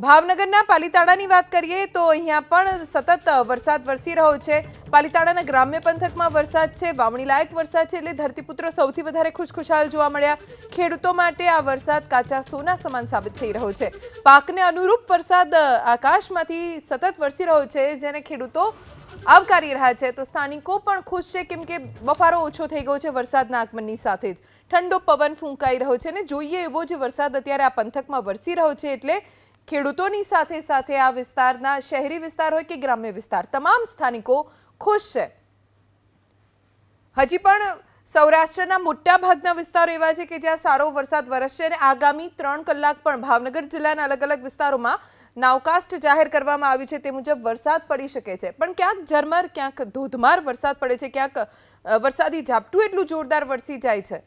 ભાવનગરના પાલીતાડાની વાત કરીએ તો અહીંયા પણ સતત વરસાદ વર્ષી રહ્યો છે પાલીતાડાના ગ્રામ્ય પંથકમાં વરસાદ છે વાવણીલાયક વરસાદ છે એટલે ધરતીપુત્ર સૌથી વધારે ખુશખુશાલ જોવા મળ્યા ખેડૂતો માટે આ વરસાદ કાચા સોના સમાન સાબિત થઈ રહ્યો છે પાકને અનુરૂપ વરસાદ આકાશમાંથી સતત વર્ષી રહ્યો છે જેને ખેડૂતો આવકારી રહ્યા છે તો સ્થાનિકો પણ ખુશ છે કેમ કે બફારો ઊંચો થઈ ગયો છે વરસાદના આગમનની સાથે જ ઠંડો પવન ફૂંકાઈ રહ્યો છે અને જોઈએ એવો જ વરસાદ અત્યારે આ પંથકમાં વર્ષી રહ્યો છે એટલે ખેડૂતોની સાથે સાથે આ વિસ્તારના શહેરી વિસ્તાર હોય કે ગ્રામ્ય વિસ્તાર તમામ સ્થાનિકો ખુશ છે હજી પણ સૌરાષ્ટ્રના મોટા ભાગના વિસ્તારો એવા છે કે જ્યાં સારો વરસાદ વર્ષે અને આગામી 3 કલાક પણ ભાવનગર જિલ્લાના અલગ અલગ વિસ્તારોમાં નાવકાષ્ટ જાહેર કરવામાં આવી છે તે મુજબ વરસાદ પડી શકે છે પણ ક્યાંક જર્મર ક્યાંક ધોધમાર વરસાદ પડે છે ક્યાંક વરસાદી ઝાપટુ એટલું જોરદાર વર્ષી જાય છે